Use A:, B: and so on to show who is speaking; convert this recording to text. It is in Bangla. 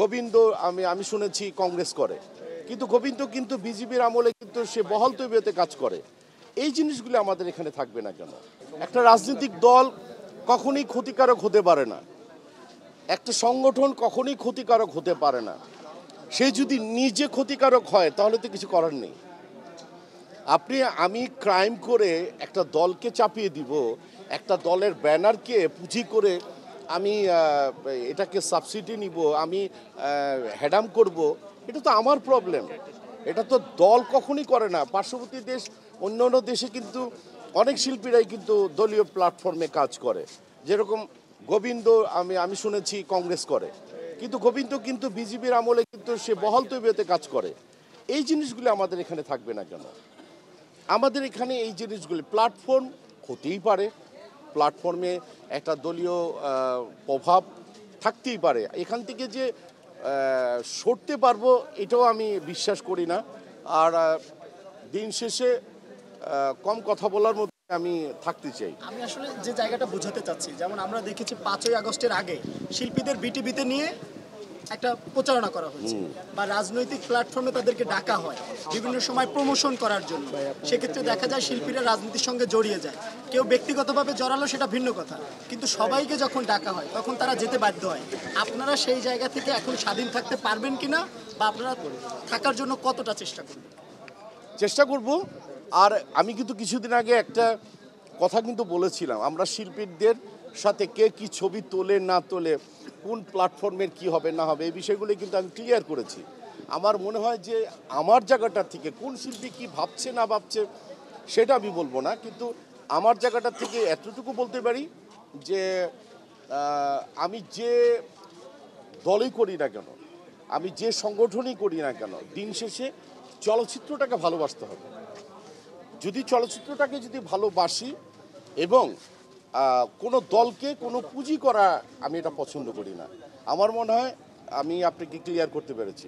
A: গোবিন্দ আমি আমি শুনেছি কংগ্রেস করে কিন্তু গোবিন্দ কিন্তু বিজেপির আমলে কিন্তু সে বহল তৈবিয়তে কাজ করে এই জিনিসগুলি আমাদের এখানে থাকবে না কেন একটা রাজনৈতিক দল কখনই ক্ষতিকারক হতে পারে না একটা সংগঠন কখনই ক্ষতিকারক হতে পারে না সে যদি নিজে ক্ষতিকারক হয় তাহলে তো কিছু করার নেই আপনি আমি ক্রাইম করে একটা দলকে চাপিয়ে দিব একটা দলের ব্যানারকে পুঁজি করে আমি এটাকে সাবসিডি নিব আমি হ্যাডাম করব এটা তো আমার প্রবলেম এটা তো দল কখনই করে না পার্শ্ববর্তী দেশ অন্য অন্য দেশে কিন্তু অনেক শিল্পীরাই কিন্তু দলীয় প্ল্যাটফর্মে কাজ করে যেরকম গোবিন্দ আমি আমি শুনেছি কংগ্রেস করে কিন্তু গোবিন্দ কিন্তু বিজেপির আমলে কিন্তু সে বহল তৈবিয়াতে কাজ করে এই জিনিসগুলি আমাদের এখানে থাকবে না কেন আমাদের এখানে এই জিনিসগুলি প্ল্যাটফর্ম হতেই পারে প্ল্যাটফর্মে একটা দলীয় প্রভাব থাকতেই পারে এখান থেকে যে সরতে পারবো এটাও আমি বিশ্বাস করি না আর দিন শেষে কম কথা বলার মধ্যে আমি থাকতে চাই
B: আমি আসলে যে জায়গাটা বোঝাতে চাচ্ছি যেমন আমরা দেখেছি পাঁচই আগস্টের আগে শিল্পীদের বিটিভিতে নিয়ে একটা প্রচারণা করা হয়েছে বা রাজনৈতিক প্ল্যাটফর্মে তাদেরকে ডাকা হয় বিভিন্ন সময় প্রমোশন করার জন্য সেক্ষেত্রে দেখা যায় শিল্পীরা রাজনীতির সঙ্গে জড়িয়ে যায় কেউ ব্যক্তিগতভাবে জড়ালো সেটা ভিন্ন কথা কিন্তু সবাইকে যখন ডাকা হয় তখন তারা যেতে বাধ্য হয় আপনারা সেই জায়গা থেকে এখন স্বাধীন থাকতে পারবেন কিনা বা আপনারা থাকার জন্য কতটা চেষ্টা করবেন
A: চেষ্টা করব আর আমি কিন্তু কিছুদিন আগে একটা কথা কিন্তু বলেছিলাম আমরা শিল্পীদের সাথে কে কি ছবি তোলে না তোলে কোন প্ল্যাটফর্মের কি হবে না হবে এই বিষয়গুলো কিন্তু আমি ক্লিয়ার করেছি আমার মনে হয় যে আমার জায়গাটার থেকে কোন শিল্পী কি ভাবছে না ভাবছে সেটা আমি বলবো না কিন্তু আমার জায়গাটার থেকে এতটুকু বলতে পারি যে আমি যে দলই করি না কেন আমি যে সংগঠনই করি না কেন দিন শেষে চলচ্চিত্রটাকে ভালোবাসতে হবে যদি চলচ্চিত্রটাকে যদি ভালোবাসি এবং কোনো দলকে কোনো পুঁজি করা আমি এটা পছন্দ করি না আমার মনে হয় আমি আপনাকে ক্লিয়ার করতে পেরেছি